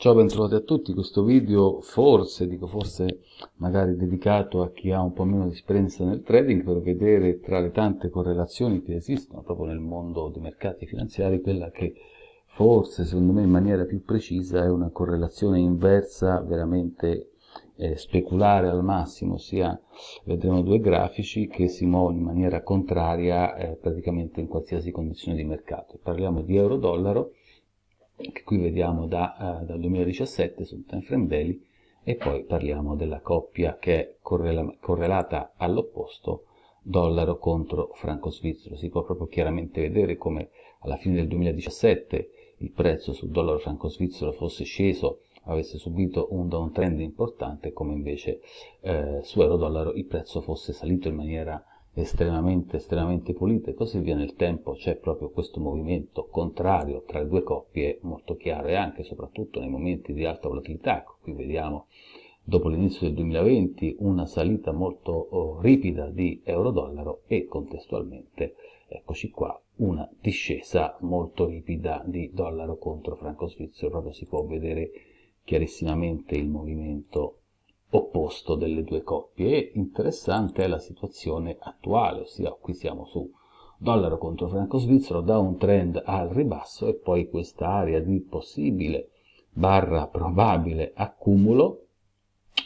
Ciao, bentrovati a tutti. Questo video forse, dico forse, magari dedicato a chi ha un po' meno di esperienza nel trading per vedere tra le tante correlazioni che esistono proprio nel mondo dei mercati finanziari quella che forse, secondo me, in maniera più precisa è una correlazione inversa veramente eh, speculare al massimo, ossia vedremo due grafici che si muovono in maniera contraria eh, praticamente in qualsiasi condizione di mercato. Parliamo di euro-dollaro che qui vediamo da, uh, dal 2017 sul time frame daily e poi parliamo della coppia che è correla correlata all'opposto dollaro contro franco svizzero si può proprio chiaramente vedere come alla fine del 2017 il prezzo sul dollaro franco svizzero fosse sceso avesse subito un downtrend importante come invece eh, su euro dollaro il prezzo fosse salito in maniera estremamente, estremamente pulita e così via, nel tempo c'è proprio questo movimento contrario tra le due coppie molto chiaro e anche soprattutto nei momenti di alta volatilità, ecco, qui vediamo dopo l'inizio del 2020 una salita molto oh, ripida di euro-dollaro e contestualmente, eccoci qua, una discesa molto ripida di dollaro contro franco svizzero, proprio si può vedere chiarissimamente il movimento opposto delle due coppie e interessante è la situazione attuale, ossia qui siamo su dollaro contro franco svizzero da un trend al ribasso e poi questa area di possibile barra probabile accumulo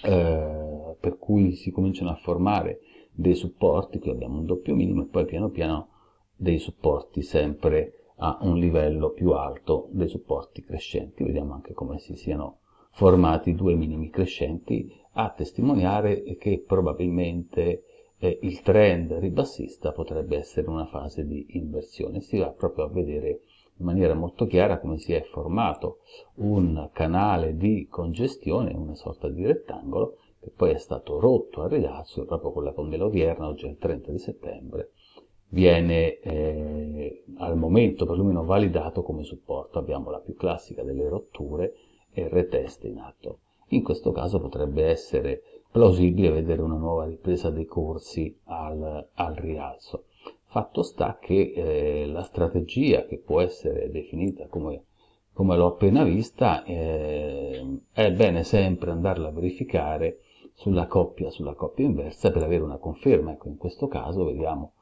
eh, per cui si cominciano a formare dei supporti, qui abbiamo un doppio minimo e poi piano piano dei supporti sempre a un livello più alto dei supporti crescenti, vediamo anche come si siano formati due minimi crescenti a testimoniare che probabilmente eh, il trend ribassista potrebbe essere una fase di inversione. Si va proprio a vedere in maniera molto chiara come si è formato un canale di congestione, una sorta di rettangolo, che poi è stato rotto a rilascio proprio con la candela odierna, oggi è il 30 di settembre, viene eh, al momento perlomeno validato come supporto. Abbiamo la più classica delle rotture e il retest in atto. In questo caso potrebbe essere plausibile vedere una nuova ripresa dei corsi al, al rialzo. Fatto sta che eh, la strategia che può essere definita come, come l'ho appena vista eh, è bene sempre andarla a verificare sulla coppia, sulla coppia inversa per avere una conferma. Ecco, in questo caso vediamo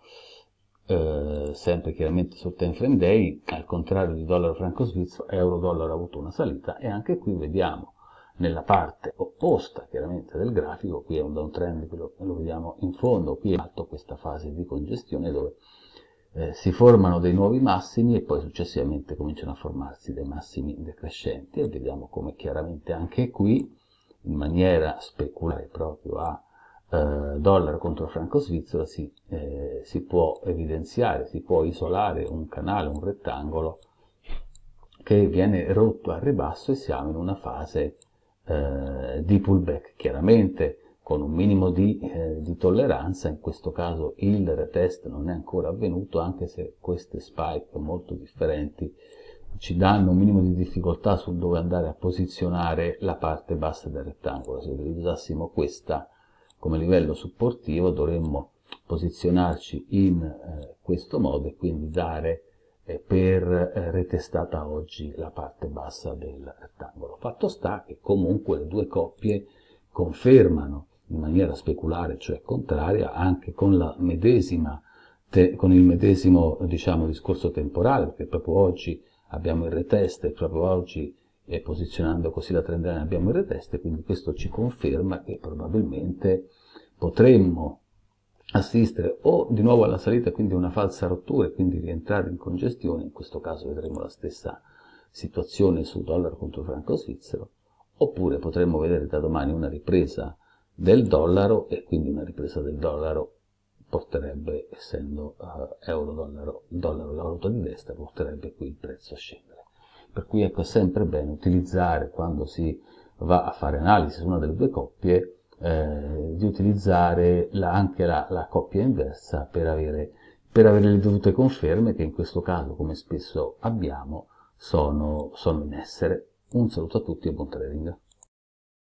eh, sempre chiaramente sul time frame day, al contrario di dollaro franco svizzero, euro dollaro ha avuto una salita e anche qui vediamo nella parte opposta chiaramente del grafico, qui è un downtrend, lo, lo vediamo in fondo, qui è alto questa fase di congestione dove eh, si formano dei nuovi massimi e poi successivamente cominciano a formarsi dei massimi decrescenti e vediamo come chiaramente anche qui in maniera speculare proprio a eh, dollaro contro franco svizzero si, eh, si può evidenziare, si può isolare un canale, un rettangolo che viene rotto al ribasso e siamo in una fase eh, di pullback, chiaramente con un minimo di, eh, di, tolleranza, in questo caso il retest non è ancora avvenuto, anche se queste spike molto differenti ci danno un minimo di difficoltà su dove andare a posizionare la parte bassa del rettangolo. Se utilizzassimo questa come livello supportivo dovremmo posizionarci in eh, questo modo e quindi dare eh, per eh, retestata oggi la parte bassa del rettangolo. Fatto sta che comunque le due coppie confermano in maniera speculare, cioè contraria, anche con, medesima, te, con il medesimo diciamo, discorso temporale, perché proprio oggi abbiamo il retest e proprio oggi e eh, posizionando così la trendline abbiamo il retest, quindi questo ci conferma che probabilmente potremmo assistere o di nuovo alla salita, quindi una falsa rottura e quindi rientrare in congestione, in questo caso vedremo la stessa situazione su dollaro contro franco svizzero, oppure potremmo vedere da domani una ripresa del dollaro e quindi una ripresa del dollaro porterebbe, essendo uh, eh, euro-dollaro, il dollaro la valuta di destra, porterebbe qui il prezzo a scendere. Per cui ecco, è sempre bene utilizzare quando si va a fare analisi su una delle due coppie eh, di utilizzare la, anche la, la, coppia inversa per avere, per avere, le dovute conferme che in questo caso, come spesso abbiamo, sono, sono in essere. Un saluto a tutti e buon trading.